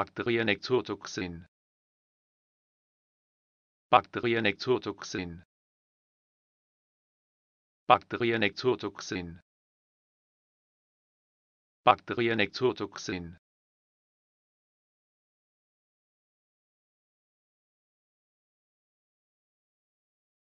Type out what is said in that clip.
Bakterien Exotoxin Bakterien Exotoxin